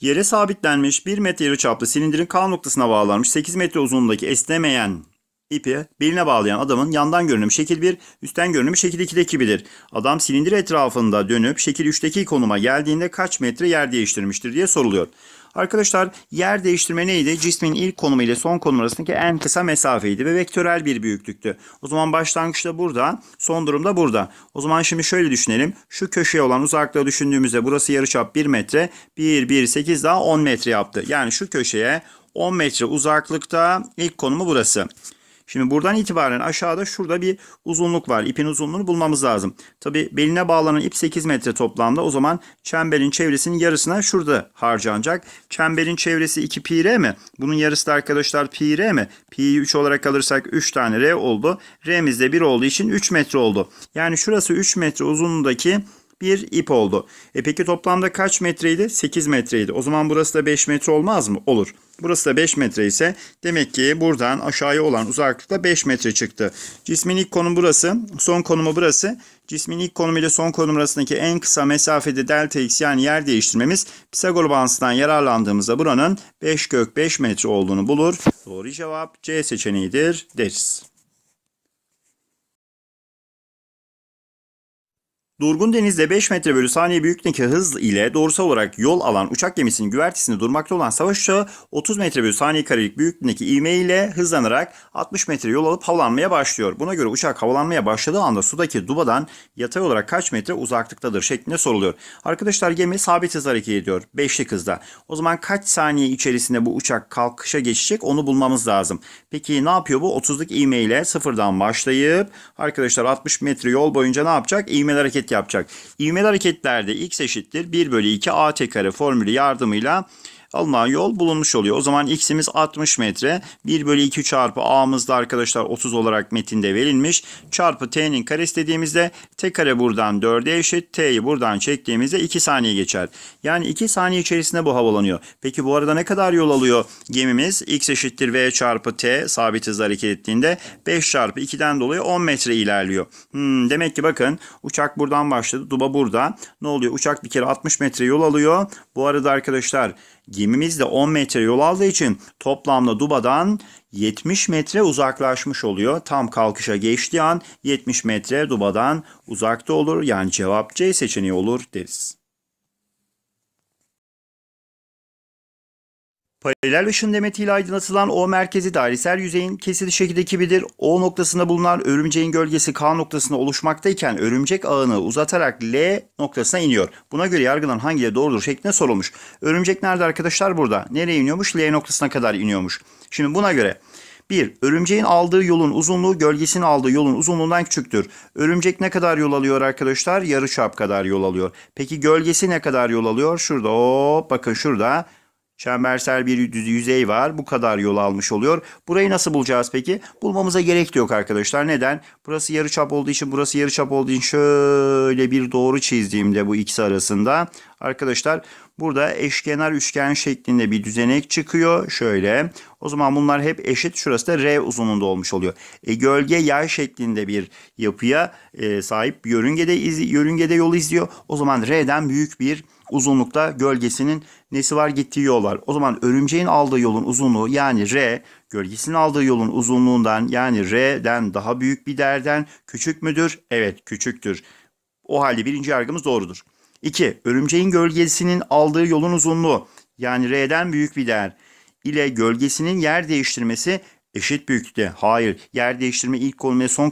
Yere sabitlenmiş 1 metre yarı çaplı silindirin K noktasına bağlanmış 8 metre uzunluğundaki esnemeyen ipi beline bağlayan adamın yandan görünümü şekil 1, üstten görünümü şekil 2'deki bilir. Adam silindir etrafında dönüp şekil 3'teki konuma geldiğinde kaç metre yer değiştirmiştir diye soruluyor. Arkadaşlar yer değiştirme neydi? Cismin ilk konumu ile son konum arasındaki en kısa mesafeydi ve vektörel bir büyüklüktü. O zaman başlangıçta burada, son durumda burada. O zaman şimdi şöyle düşünelim. Şu köşeye olan uzaklığı düşündüğümüzde burası yarıçap 1 metre. 1, 1, 8 daha 10 metre yaptı. Yani şu köşeye 10 metre uzaklıkta ilk konumu burası. Şimdi buradan itibaren aşağıda şurada bir uzunluk var. İpin uzunluğunu bulmamız lazım. Tabi beline bağlanan ip 8 metre toplamda. O zaman çemberin çevresinin yarısına şurada harcanacak. Çemberin çevresi 2 pi r mi? Bunun yarısı da arkadaşlar pi r mi? Pi'yi 3 olarak alırsak 3 tane r oldu. R'miz de 1 olduğu için 3 metre oldu. Yani şurası 3 metre uzunluğundaki bir ip oldu. E peki toplamda kaç metreydi? 8 metreydi. O zaman burası da 5 metre olmaz mı? Olur. Burası da 5 metre ise demek ki buradan aşağıya olan uzaklıkta da 5 metre çıktı. Cismin ilk konumu burası. Son konumu burası. Cismin ilk konumu ile son konum arasındaki en kısa mesafede delta x yani yer değiştirmemiz Pisagor bağıntısından yararlandığımızda buranın 5 kök 5 metre olduğunu bulur. Doğru cevap C seçeneğidir deriz. Durgun denizde 5 metre bölü saniye büyüklüğündeki hız ile doğrusal olarak yol alan uçak gemisinin güvertesinde durmakta olan savaş uçağı 30 metre bölü saniye karelik büyüklüğündeki ivme ile hızlanarak 60 metre yol alıp havalanmaya başlıyor. Buna göre uçak havalanmaya başladığı anda sudaki dubadan yatay olarak kaç metre uzaklıktadır şeklinde soruluyor. Arkadaşlar gemi sabit hız hareket ediyor 5'lik hızda. O zaman kaç saniye içerisinde bu uçak kalkışa geçecek onu bulmamız lazım. Peki ne yapıyor bu 30'luk ivme ile sıfırdan başlayıp arkadaşlar 60 metre yol boyunca ne yapacak? İğmeler hareket hareket yapacak. İvmeli hareketlerde x eşittir 1 bölü 2 at kare formülü yardımıyla alınan yol bulunmuş oluyor. O zaman x'imiz 60 metre. 1 bölü 2 çarpı a'mız da arkadaşlar 30 olarak metinde verilmiş. Çarpı t'nin karesi dediğimizde t kare buradan 4'e eşit. t'yi buradan çektiğimizde 2 saniye geçer. Yani 2 saniye içerisinde bu havalanıyor. Peki bu arada ne kadar yol alıyor gemimiz? x eşittir v çarpı t sabit hızla hareket ettiğinde 5 çarpı 2'den dolayı 10 metre ilerliyor. Hmm, demek ki bakın uçak buradan başladı. Duba burada. Ne oluyor? Uçak bir kere 60 metre yol alıyor. Bu arada arkadaşlar Gemimiz de 10 metre yol aldığı için toplamda Duba'dan 70 metre uzaklaşmış oluyor. Tam kalkışa geçtiği an 70 metre Duba'dan uzakta olur. Yani cevap C seçeneği olur deriz. Paralel ışın demetiyle aydınlatılan O merkezi dairesel yüzeyin kesili şekilde kibidir. O noktasında bulunan örümceğin gölgesi K noktasında oluşmaktayken örümcek ağını uzatarak L noktasına iniyor. Buna göre yargılan hangileri doğrudur şeklinde sorulmuş. Örümcek nerede arkadaşlar? Burada. Nereye iniyormuş? L noktasına kadar iniyormuş. Şimdi buna göre 1. Örümceğin aldığı yolun uzunluğu gölgesinin aldığı yolun uzunluğundan küçüktür. Örümcek ne kadar yol alıyor arkadaşlar? Yarı çap kadar yol alıyor. Peki gölgesi ne kadar yol alıyor? Şurada hop bakın şurada Çembersel bir yüzey var. Bu kadar yol almış oluyor. Burayı nasıl bulacağız peki? Bulmamıza gerek de yok arkadaşlar. Neden? Burası yarıçap olduğu için burası yarıçap olduğu için şöyle bir doğru çizdiğimde bu ikisi arasında arkadaşlar burada eşkenar üçgen şeklinde bir düzenek çıkıyor. Şöyle. O zaman bunlar hep eşit. Şurası da R uzunluğunda olmuş oluyor. E, gölge yay şeklinde bir yapıya e, sahip yörüngede, izi, yörüngede yol izliyor. O zaman R'den büyük bir uzunlukta gölgesinin nesi var gittiği yol var. O zaman örümceğin aldığı yolun uzunluğu yani R gölgesinin aldığı yolun uzunluğundan yani R'den daha büyük bir değerden küçük müdür? Evet küçüktür. O halde birinci yargımız doğrudur. 2. Örümceğin gölgesinin aldığı yolun uzunluğu yani R'den büyük bir değer ile gölgesinin yer değiştirmesi eşit büyüklükte. Hayır. Yer değiştirme ilk konum ile son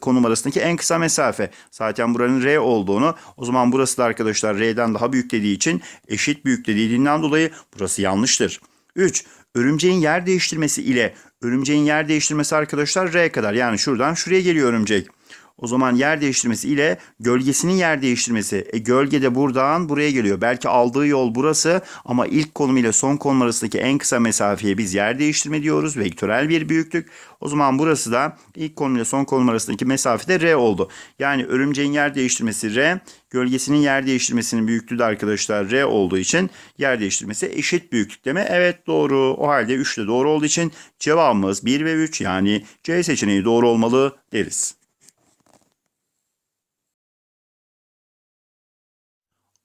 konum arasındaki en kısa mesafe. Zaten buranın R olduğunu o zaman burası da arkadaşlar R'den daha büyük dediği için eşit büyük dediğinden dolayı burası yanlıştır. 3. Örümceğin yer değiştirmesi ile örümceğin yer değiştirmesi arkadaşlar R kadar. Yani şuradan şuraya geliyor örümcek. O zaman yer değiştirmesi ile gölgesinin yer değiştirmesi. E, gölge de buradan buraya geliyor. Belki aldığı yol burası ama ilk konum ile son konum arasındaki en kısa mesafeye biz yer değiştirme diyoruz. Vektörel bir büyüklük. O zaman burası da ilk konum ile son konum arasındaki mesafe de R oldu. Yani örümceğin yer değiştirmesi R, gölgesinin yer değiştirmesinin büyüklüğü de arkadaşlar R olduğu için yer değiştirmesi eşit büyüklükte mi? Evet doğru. O halde 3 de doğru olduğu için cevabımız 1 ve 3 yani C seçeneği doğru olmalı deriz.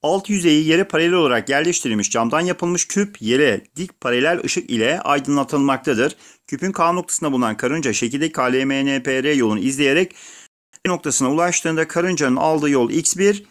Alt yüzeyi yere paralel olarak yerleştirilmiş camdan yapılmış küp yere dik paralel ışık ile aydınlatılmaktadır. Küpün K noktasında bulunan karınca şekilde KLMNPR yolunu izleyerek noktasına ulaştığında karıncanın aldığı yol x1,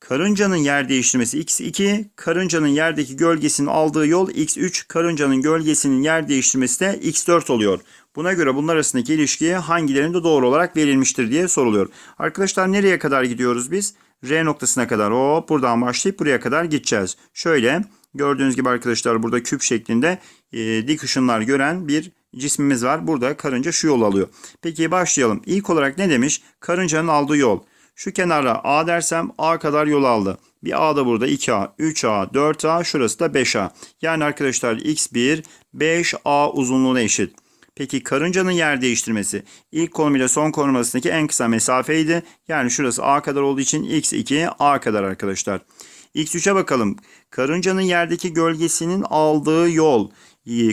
karıncanın yer değiştirmesi x2, karıncanın yerdeki gölgesinin aldığı yol x3, karıncanın gölgesinin yer değiştirmesi de x4 oluyor. Buna göre bunlar arasındaki ilişki hangilerinde doğru olarak verilmiştir diye soruluyor. Arkadaşlar nereye kadar gidiyoruz biz? R noktasına kadar hop buradan başlayıp buraya kadar gideceğiz. Şöyle gördüğünüz gibi arkadaşlar burada küp şeklinde e, dik ışınlar gören bir cismimiz var. Burada karınca şu yol alıyor. Peki başlayalım. İlk olarak ne demiş? Karıncanın aldığı yol. Şu kenara A dersem A kadar yol aldı. Bir A da burada 2A, 3A, 4A, şurası da 5A. Yani arkadaşlar X1, 5A uzunluğuna eşit. Peki karıncanın yer değiştirmesi ilk konum ile son konum arasındaki en kısa mesafeydi. Yani şurası a kadar olduğu için x2 a kadar arkadaşlar. X3'e bakalım. Karıncanın yerdeki gölgesinin aldığı yol.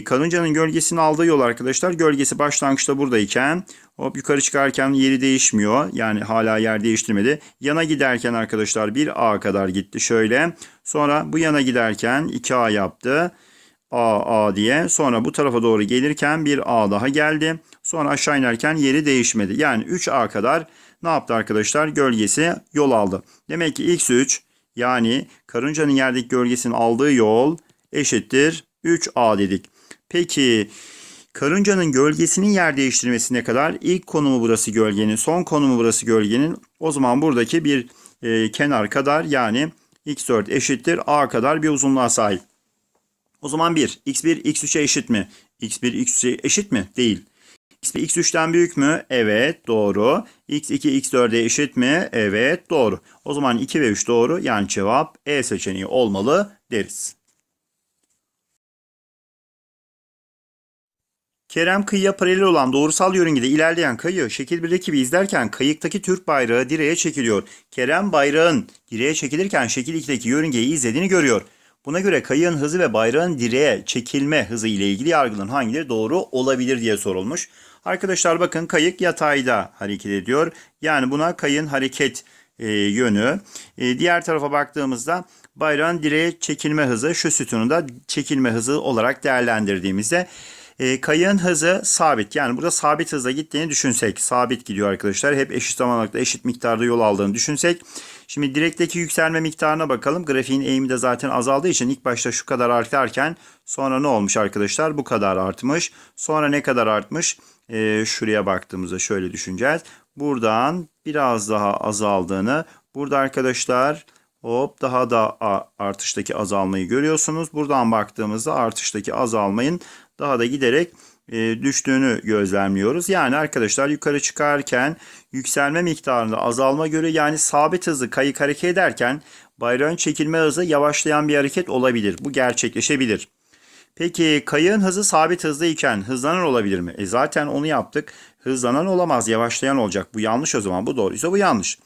Karıncanın gölgesinin aldığı yol arkadaşlar. Gölgesi başlangıçta buradayken hop yukarı çıkarken yeri değişmiyor. Yani hala yer değiştirmedi. Yana giderken arkadaşlar 1A kadar gitti şöyle. Sonra bu yana giderken 2A yaptı. A, A diye. Sonra bu tarafa doğru gelirken bir A daha geldi. Sonra aşağı inerken yeri değişmedi. Yani 3A kadar ne yaptı arkadaşlar? Gölgesi yol aldı. Demek ki X3 yani karıncanın yerdeki gölgesinin aldığı yol eşittir 3A dedik. Peki karıncanın gölgesinin yer değiştirmesine kadar ilk konumu burası gölgenin, son konumu burası gölgenin. O zaman buradaki bir e, kenar kadar yani X4 eşittir A kadar bir uzunluğa sahip. O zaman 1. X1 X3'e eşit mi? X1 X3'e eşit mi? Değil. X1 X3'ten büyük mü? Evet doğru. X2 X4'e eşit mi? Evet doğru. O zaman 2 ve 3 doğru. Yani cevap E seçeneği olmalı deriz. Kerem kıyıya paralel olan doğrusal yörüngede ilerleyen kayı şekil 1'deki gibi izlerken kayıktaki Türk bayrağı direğe çekiliyor. Kerem bayrağın direğe çekilirken şekil 2'deki yörüngeyi izlediğini görüyor. Buna göre kayığın hızı ve bayrağın direğe çekilme hızı ile ilgili yargının hangileri doğru olabilir diye sorulmuş. Arkadaşlar bakın kayık yatayda hareket ediyor. Yani buna kayığın hareket e, yönü. E, diğer tarafa baktığımızda bayrağın direğe çekilme hızı şu sütunu da çekilme hızı olarak değerlendirdiğimizde e, kayığın hızı sabit. Yani burada sabit hızla gittiğini düşünsek. Sabit gidiyor arkadaşlar. Hep eşit zamanlıkta eşit miktarda yol aldığını düşünsek. Şimdi direkteki yükselme miktarına bakalım. Grafiğin eğimi de zaten azaldığı için ilk başta şu kadar artarken sonra ne olmuş arkadaşlar? Bu kadar artmış. Sonra ne kadar artmış? Ee, şuraya baktığımızda şöyle düşüneceğiz. Buradan biraz daha azaldığını. Burada arkadaşlar... Hop daha da artıştaki azalmayı görüyorsunuz. Buradan baktığımızda artıştaki azalmayın daha da giderek e, düştüğünü gözlemliyoruz. Yani arkadaşlar yukarı çıkarken yükselme miktarında azalma göre yani sabit hızlı kayık hareket ederken bayrağın çekilme hızı yavaşlayan bir hareket olabilir. Bu gerçekleşebilir. Peki kayığın hızı sabit hızlı iken hızlanan olabilir mi? E zaten onu yaptık. Hızlanan olamaz, yavaşlayan olacak. Bu yanlış o zaman. Bu doğruysa bu yanlış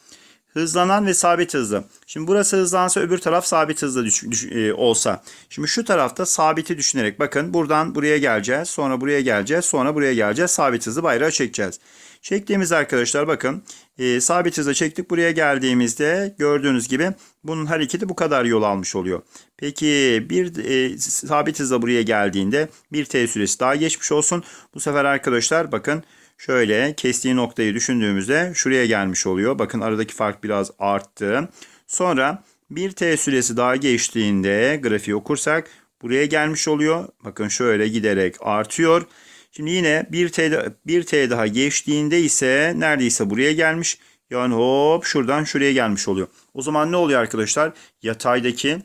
hızlanan ve sabit hızlı. Şimdi burası hızlansa öbür taraf sabit hızlı e, olsa. Şimdi şu tarafta sabiti düşünerek bakın buradan buraya geleceğiz. Sonra buraya geleceğiz. Sonra buraya geleceğiz. Sabit hızlı bayrağı çekeceğiz. Çektiğimiz arkadaşlar bakın e, sabit hızla çektik. Buraya geldiğimizde gördüğünüz gibi bunun hareketi bu kadar yol almış oluyor. Peki bir e, sabit hızla buraya geldiğinde bir T süresi daha geçmiş olsun. Bu sefer arkadaşlar bakın Şöyle kestiği noktayı düşündüğümüzde şuraya gelmiş oluyor. Bakın aradaki fark biraz arttı. Sonra bir T süresi daha geçtiğinde grafiği okursak buraya gelmiş oluyor. Bakın şöyle giderek artıyor. Şimdi yine bir T, bir T daha geçtiğinde ise neredeyse buraya gelmiş. Yani hop şuradan şuraya gelmiş oluyor. O zaman ne oluyor arkadaşlar? Yataydaki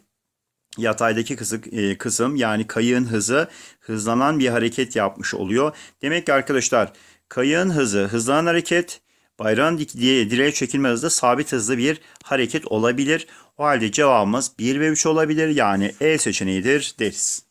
yataydaki kısık, e, kısım yani kayığın hızı hızlanan bir hareket yapmış oluyor. Demek ki arkadaşlar Kayığın hızı, hızlanan hareket, bayrağın diye direğe çekilme hızı sabit hızlı bir hareket olabilir. O halde cevabımız 1 ve 3 olabilir. Yani E seçeneğidir deriz.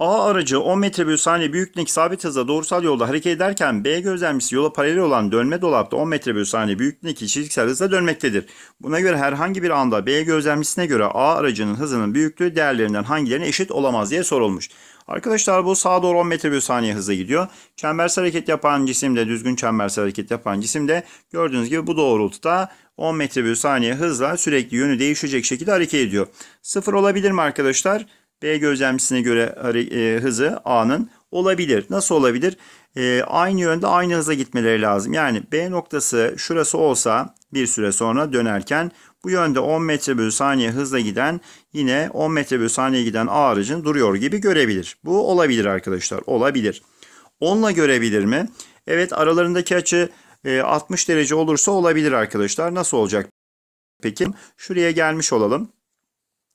A aracı 10 metre bölü saniye büyüklüğündeki sabit hızla doğrusal yolda hareket ederken B gözlemcisi yola paralel olan dönme dolapta 10 metre bölü saniye büyüklüğündeki çizgisel hızla dönmektedir. Buna göre herhangi bir anda B gözlemcisine göre A aracının hızının büyüklüğü değerlerinden hangilerine eşit olamaz diye sorulmuş. Arkadaşlar bu sağa doğru 10 metre bölü saniye hızla gidiyor. Çembersel hareket yapan cisimde düzgün çembersel hareket yapan cisimde gördüğünüz gibi bu doğrultuda 10 metre bölü saniye hızla sürekli yönü değişecek şekilde hareket ediyor. Sıfır olabilir mi arkadaşlar? B gözlemcisine göre e, hızı A'nın olabilir. Nasıl olabilir? E, aynı yönde aynı hıza gitmeleri lazım. Yani B noktası şurası olsa bir süre sonra dönerken bu yönde 10 metre bölü saniye hızla giden yine 10 metre bölü saniye giden A aracın duruyor gibi görebilir. Bu olabilir arkadaşlar olabilir. 10'la görebilir mi? Evet aralarındaki açı 60 e, derece olursa olabilir arkadaşlar. Nasıl olacak? Peki şuraya gelmiş olalım.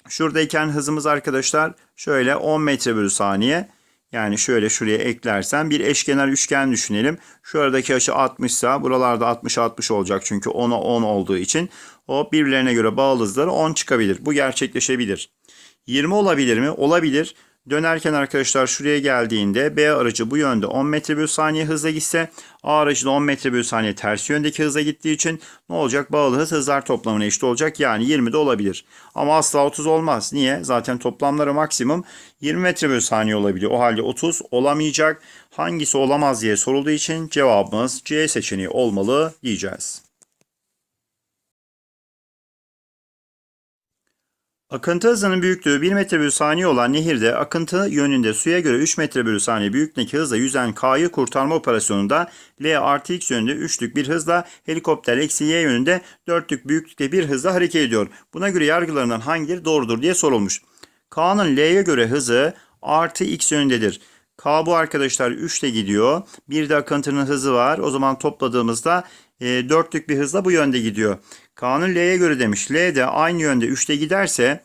Şuradayken hızımız arkadaşlar şöyle 10 metre bölü saniye. Yani şöyle şuraya eklersen bir eşkenar üçgen düşünelim. Şuradaki aradaki açı 60 ise buralarda 60-60 olacak çünkü 10'a 10 olduğu için. O birbirlerine göre bağlı hızları 10 çıkabilir. Bu gerçekleşebilir. 20 olabilir mi? Olabilir. Dönerken arkadaşlar şuraya geldiğinde B aracı bu yönde 10 metre bölü saniye hızla gitse A aracı da 10 metre bölü saniye ters yöndeki hıza gittiği için ne olacak? Bağlı hız hızlar toplamına eşit olacak yani 20 de olabilir. Ama asla 30 olmaz. Niye? Zaten toplamları maksimum 20 metre bölü saniye olabiliyor. O halde 30 olamayacak. Hangisi olamaz diye sorulduğu için cevabımız C seçeneği olmalı diyeceğiz. Akıntı hızının büyüklüğü 1 metre bölü saniye olan nehirde akıntı yönünde suya göre 3 metre bölü saniye büyüklüğündeki hızla yüzen K'yı kurtarma operasyonunda L artı X yönünde 3'lük bir hızla helikopter eksi Y yönünde 4'lük büyüklükte bir hızla hareket ediyor. Buna göre yargılarından hangileri doğrudur diye sorulmuş. K'nın L'ye göre hızı artı X yönündedir. K bu arkadaşlar 3 ile gidiyor. Bir de akıntının hızı var. O zaman topladığımızda e, 4'lük bir hızla bu yönde gidiyor. K'nın L'ye göre demiş. L de aynı yönde 3'te giderse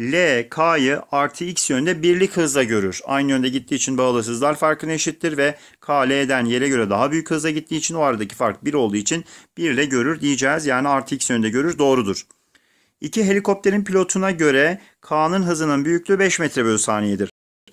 L K'yı artı X yönde birlik hızla görür. Aynı yönde gittiği için bağlı hızlar farkına eşittir ve K L'den yere göre daha büyük hızla gittiği için o aradaki fark 1 olduğu için 1 ile görür diyeceğiz. Yani artı X yönde görür doğrudur. İki helikopterin pilotuna göre K'nın hızının büyüklüğü 5 metre bölü saniyedir.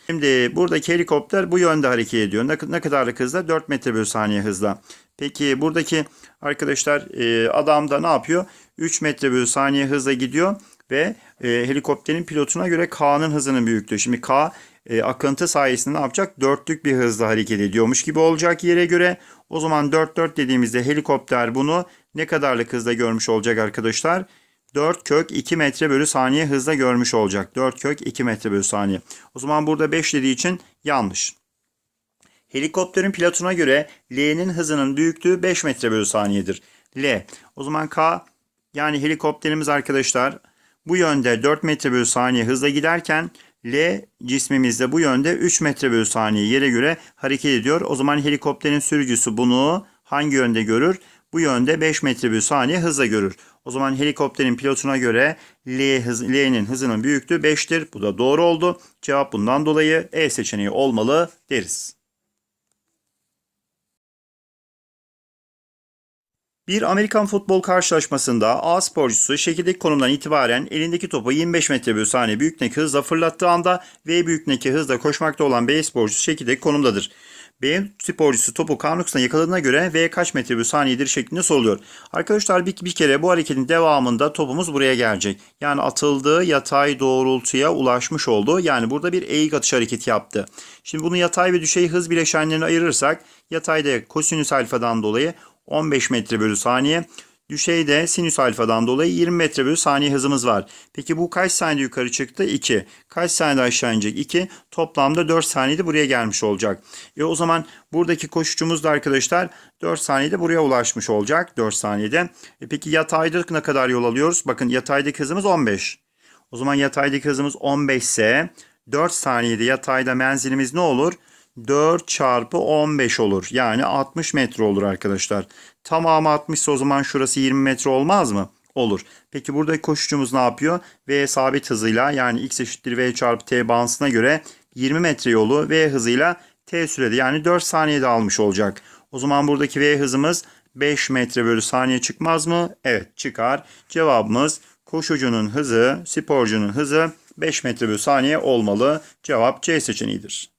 Şimdi buradaki helikopter bu yönde hareket ediyor. Ne kadarlık hızla? 4 metre bölü saniye hızla. Peki buradaki arkadaşlar e, adam da ne yapıyor? 3 metre bölü saniye hızla gidiyor ve e, helikopterin pilotuna göre K'nın hızının büyüklüğü. Şimdi K e, akıntı sayesinde ne yapacak? Dörtlük bir hızla hareket ediyormuş gibi olacak yere göre. O zaman 4-4 dediğimizde helikopter bunu ne kadarlık hızla görmüş olacak arkadaşlar? 4 kök 2 metre bölü saniye hızla görmüş olacak. 4 kök 2 metre bölü saniye. O zaman burada 5 dediği için yanlış. Helikopterin pilotuna göre L'nin hızının büyüklüğü 5 metre bölü saniyedir. L. O zaman K yani helikopterimiz arkadaşlar bu yönde 4 metre bölü saniye hızla giderken L cismimizde bu yönde 3 metre bölü saniye yere göre hareket ediyor. O zaman helikopterin sürücüsü bunu hangi yönde görür? Bu yönde 5 metre bölü saniye hızla görür. O zaman helikopterin pilotuna göre L hız, L'nin hızının büyüklüğü 5'tir. Bu da doğru oldu. Cevap bundan dolayı E seçeneği olmalı deriz. Bir Amerikan futbol karşılaşmasında A sporcusu şekildeki konumdan itibaren elindeki topu 25 metre bölü saniye büyük büyüklükteki hızla fırlattığı anda V büyük büyüklükteki hızla koşmakta olan B sporcusu şekildeki konumdadır. B sporcusu topu Karnux'la yakaladığına göre V kaç metre bölü saniyedir şeklinde soruluyor. Arkadaşlar bir, bir kere bu hareketin devamında topumuz buraya gelecek. Yani atıldığı yatay doğrultuya ulaşmış oldu. Yani burada bir eğik atış hareketi yaptı. Şimdi bunu yatay ve düşey hız bileşenlerine ayırırsak yatayda kosinüs alfadan dolayı 15 metre bölü saniye. Düşeyde sinüs alfadan dolayı 20 metre bölü saniye hızımız var. Peki bu kaç saniyede yukarı çıktı? 2. Kaç saniyede aşağı inecek? 2. Toplamda 4 saniyede buraya gelmiş olacak. E o zaman buradaki koşucumuz da arkadaşlar 4 saniyede buraya ulaşmış olacak. 4 saniyede. E peki yatayda ne kadar yol alıyoruz? Bakın yataydaki hızımız 15. O zaman yataydaki hızımız 15 ise 4 saniyede yatayda menzilimiz ne olur? 4 çarpı 15 olur. Yani 60 metre olur arkadaşlar. Tamamı 60 o zaman şurası 20 metre olmaz mı? Olur. Peki burada koşucumuz ne yapıyor? V sabit hızıyla yani x eşittir v çarpı t bağıntısına göre 20 metre yolu v hızıyla t sürede yani 4 saniyede almış olacak. O zaman buradaki v hızımız 5 metre bölü saniye çıkmaz mı? Evet çıkar. Cevabımız koşucunun hızı sporcunun hızı 5 metre bölü saniye olmalı. Cevap C seçeneğidir.